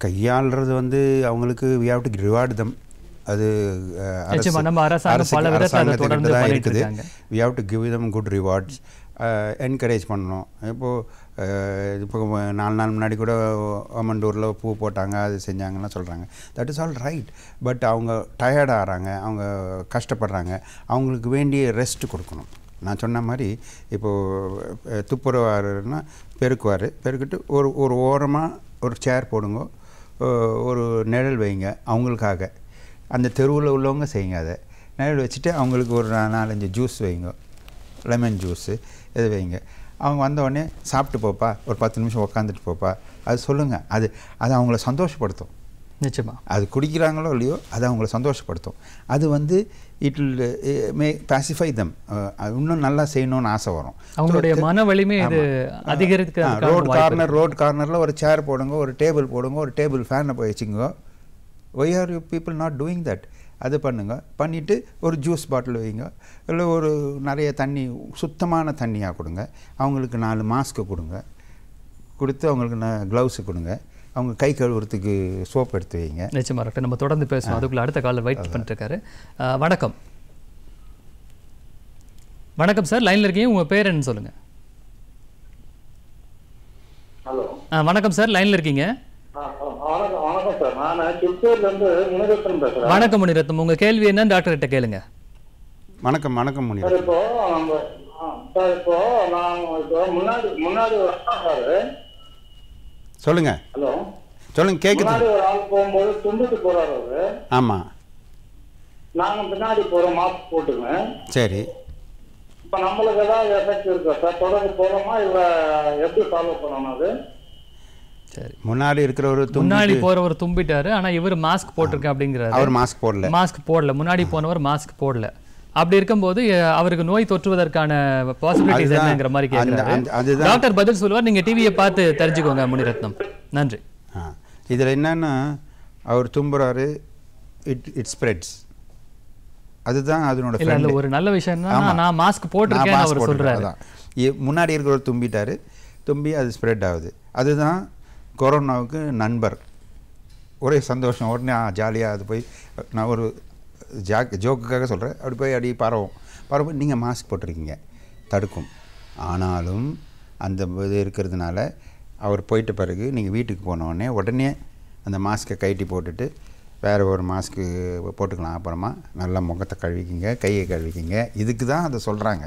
கையாளுறது வந்து அவங்களுக்கு we have to reward them அது தான் இருக்குது we have to give them good rewards encourage பண்ணணும் இப்போது இப்போ நாலு நாள் முன்னாடி கூட அம்மண்டூரில் பூ போட்டாங்க அது செஞ்சாங்கன்னா சொல்கிறாங்க that is all right but அவங்க டயர்டாகிறாங்க அவங்க கஷ்டப்படுறாங்க அவங்களுக்கு வேண்டிய ரெஸ்ட் கொடுக்கணும் நான் சொன்ன மாதிரி இப்போது துப்புரவாருன்னா பெருக்குவார் பெருக்கிட்டு ஒரு ஒரு ஓரமாக ஒரு சேர் போடுங்க ஒரு நிழல் வைங்க அவங்களுக்காக அந்த தெருவில் உள்ளவங்க செய்யுங்க அதை நிழல் வச்சுட்டு அவங்களுக்கு ஒரு நாலஞ்சு ஜூஸ் வைங்க லெமன் ஜூஸு இது வைங்க அவங்க வந்தவுடனே சாப்பிட்டு போப்பா ஒரு பத்து நிமிஷம் உக்காந்துட்டு போப்பா அது சொல்லுங்கள் அது அது அவங்கள சந்தோஷப்படுத்தும் நிச்சயமாக அது குடிக்கிறாங்களோ இல்லையோ அது அவங்கள சந்தோஷப்படுத்தும் அது வந்து it will may pacify them இன்னும் நல்லா செய்யணும்னு ஆசை வரும் அவங்களுடைய மன வலிமை இது அதிகரிக்க ரோட் கார்னர் ரோட் கார்னரில் ஒரு சேர் போடுங்க ஒரு டேபிள் போடுங்க ஒரு டேபிள் ஃபேனை போய் வச்சுங்க why are you people not doing that அது பண்ணுங்கள் பண்ணிவிட்டு ஒரு ஜூஸ் பாட்டில் வைங்க இல்லை ஒரு நிறைய தண்ணி சுத்தமான தண்ணியாக கொடுங்க அவங்களுக்கு நாலு மாஸ்க்கு கொடுங்க கொடுத்து அவங்களுக்கு நான் க்ளவுஸு கொடுங்க அவங்க கை கழுவுறதுக்கு சோப் எடுத்து வைங்க நிச்சயமாக டாக்டர் நம்ம தொடர்ந்து பேசுவோம் அதுக்குள்ளே அடுத்த காலில் வெயிட் பண்ணிட்டுருக்காரு வணக்கம் வணக்கம் சார் லைனில் இருக்கீங்க உங்கள் பேர் என்ன சொல்லுங்கள் ஹலோ வணக்கம் சார் லைனில் இருக்கீங்க வணக்கம் முனிரத்னம் உங்க கேள்வி என்ன டாக்டர் கிட்ட கேளுங்க வணக்கம் வணக்கம் முனிரத்னம் இப்போ இப்போ நான் முன்னாடி முன்னாடி சொல்லுங்க ஹலோ சொல்லுங்க கேக்குது ஒரு ஆள் போகும்போது துண்டுட்டு போறாரு அவரு ஆமா நாங்க பின்னாடி போறோம் மாஸ்க் போட்டுங்க சரி இப்ப நம்மளுக்கு ஏதாவது எஃபெக்ட் இருக்கா சார் தொடர்ந்து போறோமா இல்ல எப்படி ஃபாலோ பண்ணணும் அது சரி முன்னாடி இருக்கிறவர் முன்னாடி போறவர் தும்பிட்டாரு ஆனா இவர் மாஸ்க் போட்டிருக்கேன் அப்படிங்கிறாரு அவர் மாஸ்க் போடல மாஸ்க் போடல முன்னாடி போனவர் மாஸ்க் போடல அப்படி இருக்கும்போது அவருக்கு நோய் தொற்றுவதற்கான பாசிபிலிட்டிஸ் என்னங்கிற மாதிரி கேட்குறாங்க டாக்டர் பதில் சொல்லுவார் நீங்கள் டிவியை பார்த்து தெரிஞ்சுக்கோங்க முனிரத்னம் நன்றி இதில் என்னன்னா அவர் தும்புறாரு இட் இட் ஸ்ப்ரெட்ஸ் அதுதான் அதனோட இல்லை ஒரு நல்ல விஷயம் நான் மாஸ்க் போட்டிருக்கேன் அவர் சொல்கிறாரு முன்னாடி இருக்கிறவர் தும்பிட்டார் தும்பி அது ஸ்ப்ரெட் ஆகுது அதுதான் கொரோனாவுக்கு நண்பர் ஒரே சந்தோஷம் உடனே ஜாலியாக அது போய் நான் ஒரு ஜாக் ஜோக்குக்காக சொல்கிறேன் அப்படி போய் அப்படி பரவும் பரவும் நீங்கள் மாஸ்க் போட்டிருக்கீங்க தடுக்கும் ஆனாலும் அந்த இது இருக்கிறதுனால அவர் போயிட்ட பிறகு நீங்கள் வீட்டுக்கு போனோடனே உடனே அந்த மாஸ்க்கை கைட்டி போட்டுட்டு வேறு ஒரு மாஸ்க்கு போட்டுக்கலாம் அப்புறமா நல்லா முகத்தை கழுவிக்கிங்க கையை கழுவிக்கிங்க இதுக்கு தான் அதை சொல்கிறாங்க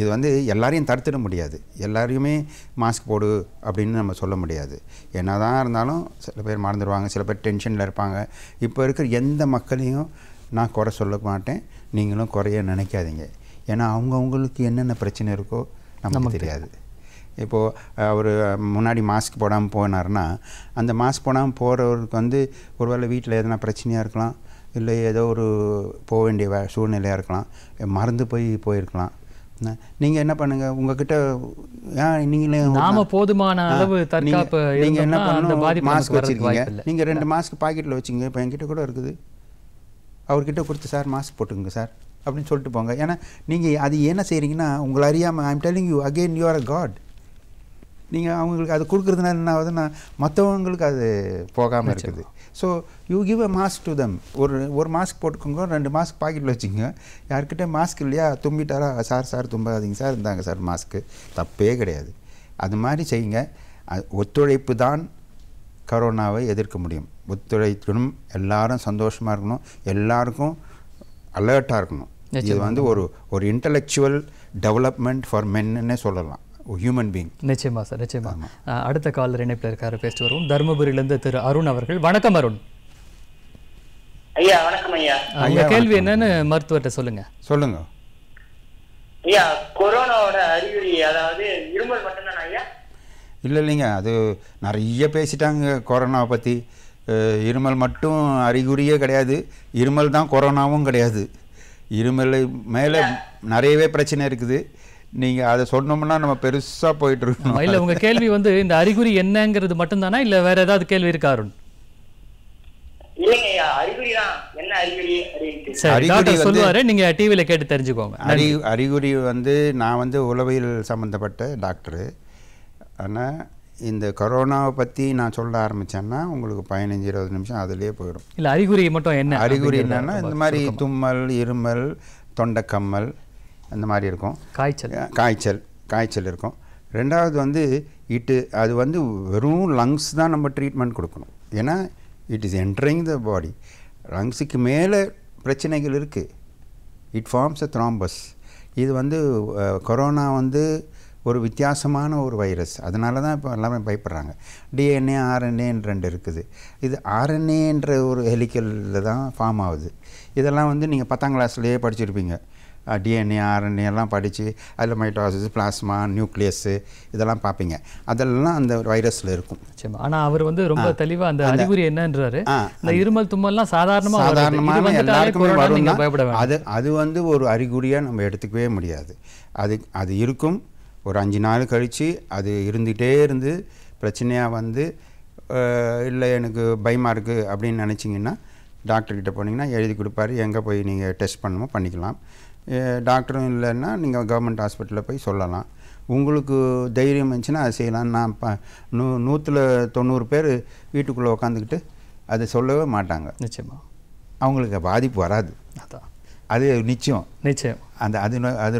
இது வந்து எல்லாரையும் தடுத்துட முடியாது எல்லாரையுமே மாஸ்க் போடு அப்படின்னு நம்ம சொல்ல முடியாது என்ன தான் இருந்தாலும் சில பேர் மறந்துடுவாங்க சில பேர் டென்ஷனில் இருப்பாங்க இப்போ இருக்கிற எந்த மக்களையும் நான் குறை சொல்ல மாட்டேன் நீங்களும் குறைய நினைக்காதீங்க ஏன்னா அவங்கவுங்களுக்கு என்னென்ன பிரச்சனை இருக்கோ நமக்கு தெரியாது இப்போது அவர் முன்னாடி மாஸ்க் போடாமல் போனார்னா அந்த மாஸ்க் போடாமல் போகிறவருக்கு வந்து ஒருவேளை வீட்டில் எதனா பிரச்சனையாக இருக்கலாம் இல்லை ஏதோ ஒரு போக வேண்டிய சூழ்நிலையாக இருக்கலாம் மறந்து போய் போயிருக்கலாம் நீங்கள் என்ன பண்ணுங்கள் உங்ககிட்ட நீங்களே நாம போதுமான அளவு தற்காப்பு நீங்கள் என்ன பண்ணுங்க மாஸ்க் வச்சுருக்கீங்க நீங்கள் ரெண்டு மாஸ்க் பாக்கெட்டில் வச்சுங்க இப்போ என்கிட்ட கூட இருக்குது அவர்கிட்ட கொடுத்து சார் மாஸ்க் போட்டுக்கோங்க சார் அப்படின்னு சொல்லிட்டு போங்க ஏன்னா நீங்கள் அது என்ன செய்கிறீங்கன்னா உங்களை அறியாமல் I'm telling you again you are a guard நீங்கள் அவங்களுக்கு அது கொடுக்குறதுனால என்ன ஆகுதுன்னா மற்றவங்களுக்கு அது போகாமல் இருக்குது so you give a mask to them ஒரு ஒரு மாஸ்க் போட்டுக்கோங்க ரெண்டு மாஸ்க் பாக்கெட்டில் வச்சுங்க யாருக்கிட்ட மாஸ்க் இல்லையா தும்பிட்டாரா சார் சார் தும்பாதீங்க சார் இருந்தாங்க சார் மாஸ்க்கு தப்பே கிடையாது அது மாதிரி செய்யுங்க ஒத்துழைப்பு தான் கரோனாவை எதிர்க்க முடியும் ஒத்துழைக்கணும் எல்லாரும் சந்தோஷமாக இருக்கணும் எல்லாருக்கும் அலர்ட்டாக இருக்கணும் இது வந்து ஒரு ஒரு இன்டலெக்சுவல் டெவலப்மெண்ட் ஃபார் மென்னுன்னே சொல்லலாம் ஹியூமன் பீங் நிச்சயமா சார் நிச்சயமா அடுத்த காலர் இணைப்பில் இருக்காரு பேசிட்டு வருவோம் தருமபுரியிலேருந்து திரு அருண் அவர்கள் வணக்கம் அருண் ஐயா வணக்கம் ஐயா உங்க கேள்வி என்னன்னு மருத்துவர்கிட்ட சொல்லுங்க சொல்லுங்க ஐயா கொரோனாவோட அறிகுறி அதாவது இருமல் மட்டும்தானா ஐயா இல்லை இல்லைங்க அது நிறைய பேசிட்டாங்க கொரோனாவை பற்றி இருமல் மட்டும் அறிகுறியே கிடையாது இருமல் தான் கொரோனாவும் கிடையாது இருமல் மேலே நிறையவே பிரச்சனை இருக்குது நீங்கள் அதை சொன்னோம்னா நம்ம பெருசாக போயிட்டு இருக்கோம் இல்லை உங்கள் கேள்வி வந்து இந்த அறிகுறி என்னங்கிறது மட்டும்தானா இல்லை வேற ஏதாவது கேள்வி இருக்கா அருண் அறிகுறி வந்து நான் வந்து உளவியல் சம்பந்தப்பட்ட டாக்டரு ஆனால் இந்த கொரோனாவை பற்றி நான் சொல்ல ஆரம்பித்தேன்னா உங்களுக்கு பதினஞ்சு இருபது நிமிஷம் அதுலேயே போயிடும் இல்லை அறிகுறி மட்டும் என்ன அறிகுறி என்னென்னா இந்த மாதிரி தும்மல் இருமல் தொண்டக்கம்மல் அந்த மாதிரி இருக்கும் காய்ச்சல் காய்ச்சல் காய்ச்சல் இருக்கும் ரெண்டாவது வந்து இட்டு அது வந்து வெறும் லங்ஸ் தான் நம்ம ட்ரீட்மெண்ட் கொடுக்கணும் ஏன்னா it is entering the body லங்ஸுக்கு மேலே பிரச்சனைகள் இருக்குது இட் ஃபார்ம்ஸ் அ த்ராம்பஸ் இது வந்து கொரோனா வந்து ஒரு வித்தியாசமான ஒரு வைரஸ் அதனால தான் இப்போ எல்லாமே பயப்படுறாங்க டிஎன்ஏ ஆர்என்ஏன்ற ரெண்டு இருக்குது இது ஆர்என்ஏன்ற ஒரு ஹெலிக்கலில் தான் ஃபார்ம் ஆகுது இதெல்லாம் வந்து நீங்கள் பத்தாம் கிளாஸ்லேயே படிச்சிருப்பீங்க டிஎன்ஏ ஆர்என்ஏ எல்லாம் படித்து அதில் மைட்டோசிஸ் பிளாஸ்மா நியூக்ளியஸு இதெல்லாம் பார்ப்பீங்க அதெல்லாம் அந்த வைரஸில் இருக்கும் சரி ஆனால் அவர் வந்து ரொம்ப தெளிவாக அந்த அறிகுறி என்னன்றாரு இந்த இருமல் தும்மல்லாம் சாதாரணமாக சாதாரணமாக எல்லாருக்குமே வரும் அது அது வந்து ஒரு அறிகுறியாக நம்ம எடுத்துக்கவே முடியாது அது அது இருக்கும் ஒரு அஞ்சு நாள் கழித்து அது இருந்துகிட்டே இருந்து பிரச்சனையாக வந்து இல்லை எனக்கு பயமாக இருக்குது அப்படின்னு நினச்சிங்கன்னா டாக்டர்கிட்ட போனீங்கன்னா எழுதி கொடுப்பாரு எங்கே போய் நீங்கள் டெஸ்ட் பண்ணணுமோ பண்ணிக்கலாம் டாக்டரும் இல்லைன்னா நீங்கள் கவர்மெண்ட் ஹாஸ்பிட்டலில் போய் சொல்லலாம் உங்களுக்கு தைரியம் இருந்துச்சுன்னா அதை செய்யலாம் நான் ப நூ நூற்றில் தொண்ணூறு பேர் வீட்டுக்குள்ளே உக்காந்துக்கிட்டு அதை சொல்லவே மாட்டாங்க நிச்சயமாக அவங்களுக்கு பாதிப்பு வராது அதான் அது நிச்சயம் நிச்சயம் அந்த அது அது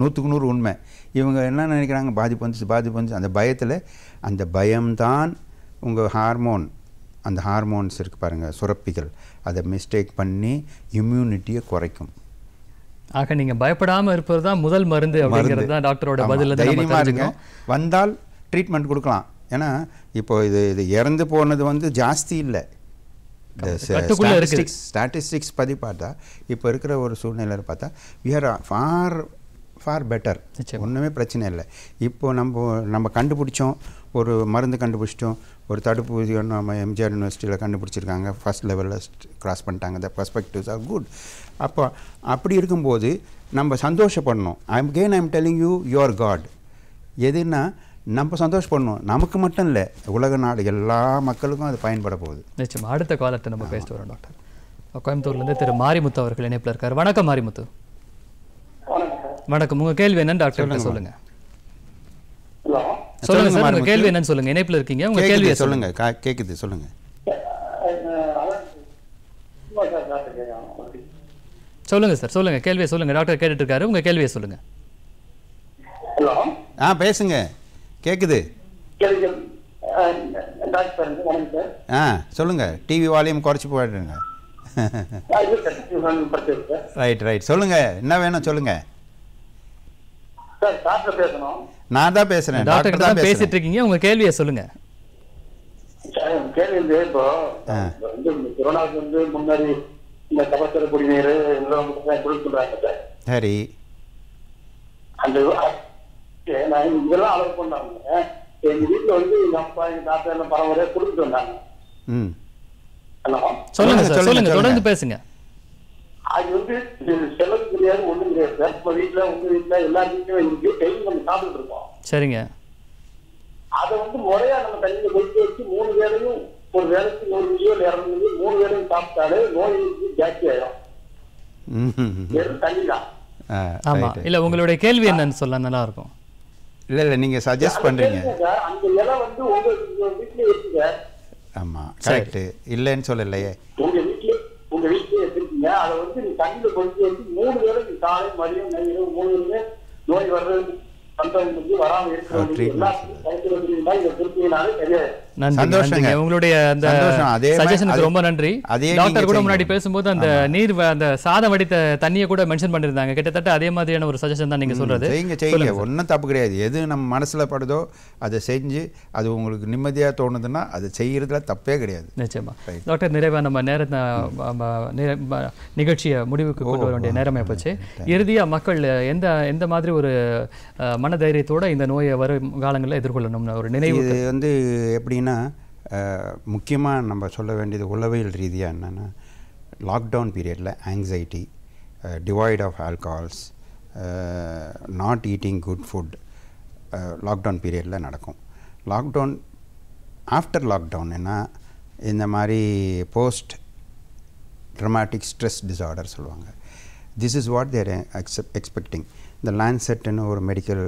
நூற்றுக்கு நூறு உண்மை இவங்க என்ன நினைக்கிறாங்க பாதிப்பு வந்துச்சு பாதிப்பு வந்துச்சு அந்த பயத்தில் அந்த பயம்தான் உங்கள் ஹார்மோன் அந்த ஹார்மோன்ஸ் இருக்குது பாருங்கள் சுரப்பிகள் அதை மிஸ்டேக் பண்ணி இம்யூனிட்டியை குறைக்கும் ஆக நீங்கள் பயப்படாமல் இருப்பது தான் முதல் மருந்து அப்படிங்கிறது தான் டாக்டரோட பதில் தைரியமாக இருங்க வந்தால் ட்ரீட்மெண்ட் கொடுக்கலாம் ஏன்னா இப்போ இது இது இறந்து போனது வந்து ஜாஸ்தி இல்லை ஸ்டாட்டிஸ்டிக்ஸ் ஸ்டாட்டிஸ்டிக்ஸ் பார்த்தா இப்போ இருக்கிற ஒரு சூழ்நிலையில் பார்த்தா we are far far better ஒன்றுமே பிரச்சனை இல்லை இப்போது நம்ம நம்ம கண்டுபிடிச்சோம் ஒரு மருந்து கண்டுபிடிச்சிட்டோம் ஒரு தடுப்பூசி நம்ம எம்ஜிஆர் யூனிவர்சிட்டியில் கண்டுபிடிச்சிருக்காங்க ஃபஸ்ட் லெவலில் க்ராஸ் பண்ணிட்டாங்க த பர்ஸ்பெக்டிவ்ஸ் ஆர் குட் அப்போ அப்படி இருக்கும்போது நம்ம சந்தோஷப்படணும் can I am telling you your guard எதுனா நம்ம சந்தோஷப்படணும் நமக்கு மட்டும் இல்லை உலக நாடு எல்லா மக்களுக்கும் அது பயன்பட போகுது நிச்சயம் அடுத்த காலத்தை நம்ம பேசிட்டு வரோம் டாக்டர் கோயம்புத்தூர்லேருந்து திரு மாரிமுத்து அவர்கள் இணைப்பில் இருக்கார் வணக்கம் மாரிமுத்து வணக்கம் வணக்கம் உங்க கேள்வி என்னன்னு டாக்டர் சொல்லுங்க சொல்லுங்க சார் உங்க கேள்வி என்னன்னு சொல்லுங்க இணைப்புல இருக்கீங்க உங்க கேள்வி சொல்லுங்க கேக்குது சொல்லுங்க சொல்லுங்க சார் சொல்லுங்க கேள்வியை சொல்லுங்க டாக்டர் கேட்டுட்டு இருக்காரு உங்க கேள்வியை சொல்லுங்க ஆ பேசுங்க கேக்குது ஆ சொல்லுங்க டிவி வால்யூம் குறைச்சி போயிடுங்க ரைட் ரைட் சொல்லுங்க என்ன வேணும் சொல்லுங்க நான் தான் பேசுறேன் டாக்டர் தான் பேசிட்டு இருக்கீங்க உங்க கேள்வியை சொல்லுங்க கேள்வி வந்து இப்போ வந்து கொரோனாவுக்கு வந்து முன்னாடி இந்த கபசர குடிநீர் கொடுக்குறாங்க சரி அந்த நான் இதெல்லாம் அளவு பண்ணாங்க எங்க வீட்டுல வந்து எங்க அப்பா எங்க தாத்தா எல்லாம் பரம்பரையா கொடுத்துட்டு வந்தாங்க சொல்லுங்க சொல்லுங்க தொடர்ந்து பேசுங்க அது வந்து செலவு கிடையாது ஒன்றும் கிடையாது சார் இப்போ வீட்டில் உங்க வீட்டில் எல்லா வீட்லையும் இருக்கு டெய்லி நம்ம சாப்பிட்டு இருக்கோம் சரிங்க அதை வந்து முறையாக நம்ம தண்ணியில் கொதிக்க வச்சு மூணு வேலையும் ஒரு வேலைக்கு நூறு மில்லியோ இரநூறு மில்லியோ மூணு வேலையும் சாப்பிட்டாலே நோய் எதிர்ப்பு ஜாஸ்தி ஆயிடும் வெறும் தண்ணி தான் ஆமாம் இல்லை உங்களுடைய கேள்வி என்னன்னு சொல்ல நல்லா இருக்கும் இல்லை இல்லை நீங்கள் சஜஸ்ட் பண்ணுறீங்க அந்த இலை வந்து உங்கள் வீட்டிலே இருக்குங்க ஆமா கரெக்ட் இல்லைன்னு சொல்லலையே உங்க வீட்டிலே உங்க வீட்டிலே வச்சுங்க அதை வந்து நீ தண்ணியில் கொண்டு வந்து மூணு வேளைக்கு காலை மதியம் நைட்டு மூணு வேளைக்கு நோய் வர்றதுக்கு ரொம்ப நன்றி பேசும்போது அந்த நீர் அந்த சாதம் வடித்த கூட மென்ஷன் பண்ணிருந்தாங்க கிட்டத்தட்ட அதே மாதிரியான ஒரு சஜஷன் நீங்க சொல்றது தப்பு கிடையாது எது நம்ம மனசுல படுதோ அதை செஞ்சு அது உங்களுக்கு நிம்மதியா தோணுதுன்னா அது செய்யறதுல தப்பே கிடையாது நிச்சயமா டாக்டர் நம்ம நேரத்தை நிகழ்ச்சியை முடிவுக்கு கொண்டு வர வேண்டிய நேரம் போச்சு இறுதியா மக்கள் எந்த எந்த மாதிரி ஒரு மன தைரியத்தோடு இந்த நோயை வரும் காலங்களில் எதிர்கொள்ளணும்னு ஒரு நினைவு இது வந்து எப்படின்னா முக்கியமாக நம்ம சொல்ல வேண்டியது உளவியல் ரீதியாக என்னென்னா லாக்டவுன் பீரியடில் anxiety divide of alcohols not eating good food lockdown பீரியடில் நடக்கும் லாக்டவுன் ஆஃப்டர் என்ன இந்த மாதிரி போஸ்ட் ட்ரமாட்டிக் ஸ்ட்ரெஸ் டிசார்டர் சொல்லுவாங்க திஸ் இஸ் வாட் தேர் எக்ஸப் எக்ஸ்பெக்டிங் இந்த லேண்ட்செட்னு ஒரு மெடிக்கல்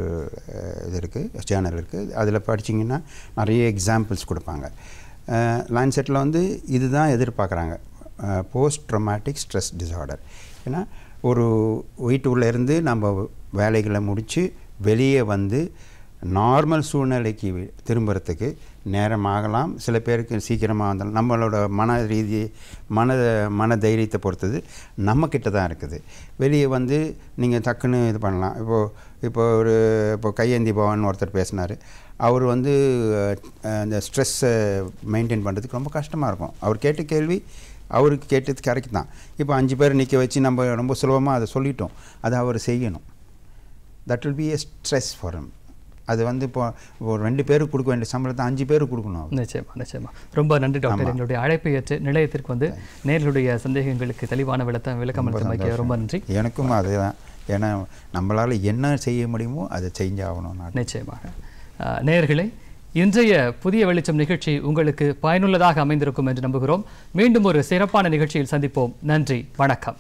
இது இருக்குது சேனல் இருக்குது அதில் படிச்சிங்கன்னா நிறைய எக்ஸாம்பிள்ஸ் கொடுப்பாங்க லேண்ட்செட்டில் வந்து இதுதான் எதிர்பார்க்குறாங்க போஸ்ட் ட்ரொமேட்டிக் ஸ்ட்ரெஸ் டிசார்டர் ஏன்னா ஒரு வீட்டு உள்ளேருந்து நம்ம வேலைகளை முடித்து வெளியே வந்து நார்மல் சூழ்நிலைக்கு திரும்புறதுக்கு நேரம் ஆகலாம் சில பேருக்கு சீக்கிரமாக வந்தாலும் நம்மளோட மன ரீதி மன மன தைரியத்தை பொறுத்தது நம்மக்கிட்ட தான் இருக்குது வெளியே வந்து நீங்கள் டக்குன்னு இது பண்ணலாம் இப்போது இப்போ ஒரு இப்போ கையேந்தி பவன் ஒருத்தர் பேசினார் அவர் வந்து அந்த ஸ்ட்ரெஸ்ஸை மெயின்டைன் பண்ணுறதுக்கு ரொம்ப கஷ்டமாக இருக்கும் அவர் கேட்ட கேள்வி அவருக்கு கேட்டது கரெக்ட் தான் இப்போ அஞ்சு பேர் நிற்க வச்சு நம்ம ரொம்ப சுலபமாக அதை சொல்லிட்டோம் அதை அவர் செய்யணும் that will be a stress for him அது வந்து இப்போ ஒரு ரெண்டு பேருக்கு கொடுக்க வேண்டிய சம்பளத்தை அஞ்சு பேருக்கு கொடுக்கணும் நிச்சயமா நிச்சயமா ரொம்ப நன்றி டாக்டர் எங்களுடைய அழைப்பை ஏற்று நிலையத்திற்கு வந்து நேர்களுடைய சந்தேகங்களுக்கு தெளிவான விளக்கம் விளக்கம் ரொம்ப நன்றி எனக்கும் அதுதான் ஏன்னா நம்மளால் என்ன செய்ய முடியுமோ அதை செஞ்சாகணும் நிச்சயமாக நேர்களை இன்றைய புதிய வெளிச்சம் நிகழ்ச்சி உங்களுக்கு பயனுள்ளதாக அமைந்திருக்கும் என்று நம்புகிறோம் மீண்டும் ஒரு சிறப்பான நிகழ்ச்சியில் சந்திப்போம் நன்றி வணக்கம்